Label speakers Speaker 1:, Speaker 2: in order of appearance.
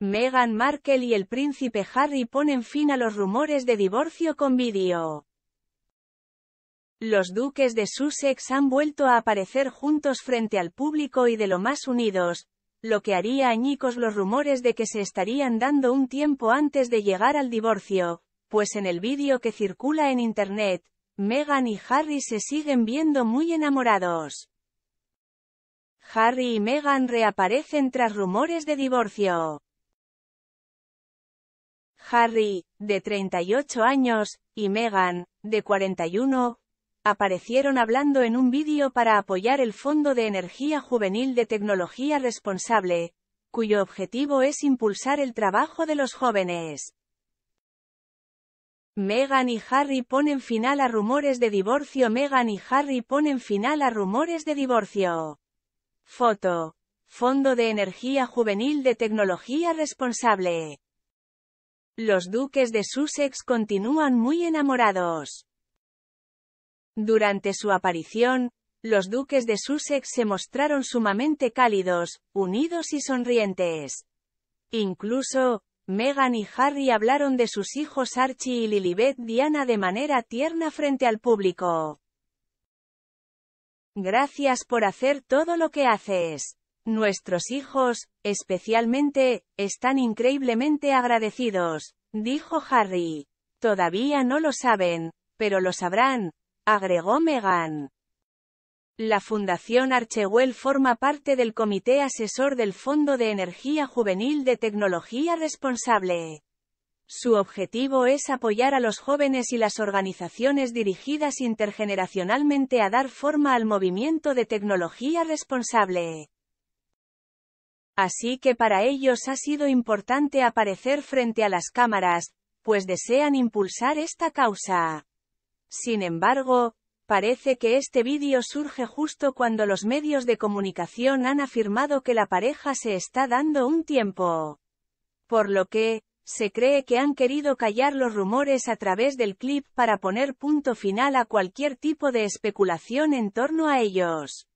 Speaker 1: Meghan Markle y el príncipe Harry ponen fin a los rumores de divorcio con vídeo. Los duques de Sussex han vuelto a aparecer juntos frente al público y de lo más unidos, lo que haría añicos los rumores de que se estarían dando un tiempo antes de llegar al divorcio, pues en el vídeo que circula en Internet, Meghan y Harry se siguen viendo muy enamorados. Harry y Meghan reaparecen tras rumores de divorcio. Harry, de 38 años, y Meghan, de 41, aparecieron hablando en un vídeo para apoyar el Fondo de Energía Juvenil de Tecnología Responsable, cuyo objetivo es impulsar el trabajo de los jóvenes. Meghan y Harry ponen final a rumores de divorcio Meghan y Harry ponen final a rumores de divorcio. Foto. Fondo de Energía Juvenil de Tecnología Responsable. Los duques de Sussex continúan muy enamorados. Durante su aparición, los duques de Sussex se mostraron sumamente cálidos, unidos y sonrientes. Incluso, Meghan y Harry hablaron de sus hijos Archie y Lilibet Diana de manera tierna frente al público. Gracias por hacer todo lo que haces. Nuestros hijos, especialmente, están increíblemente agradecidos, dijo Harry. Todavía no lo saben, pero lo sabrán, agregó Meghan. La Fundación Archewell forma parte del Comité Asesor del Fondo de Energía Juvenil de Tecnología Responsable. Su objetivo es apoyar a los jóvenes y las organizaciones dirigidas intergeneracionalmente a dar forma al movimiento de tecnología responsable. Así que para ellos ha sido importante aparecer frente a las cámaras, pues desean impulsar esta causa. Sin embargo, parece que este vídeo surge justo cuando los medios de comunicación han afirmado que la pareja se está dando un tiempo. Por lo que, se cree que han querido callar los rumores a través del clip para poner punto final a cualquier tipo de especulación en torno a ellos.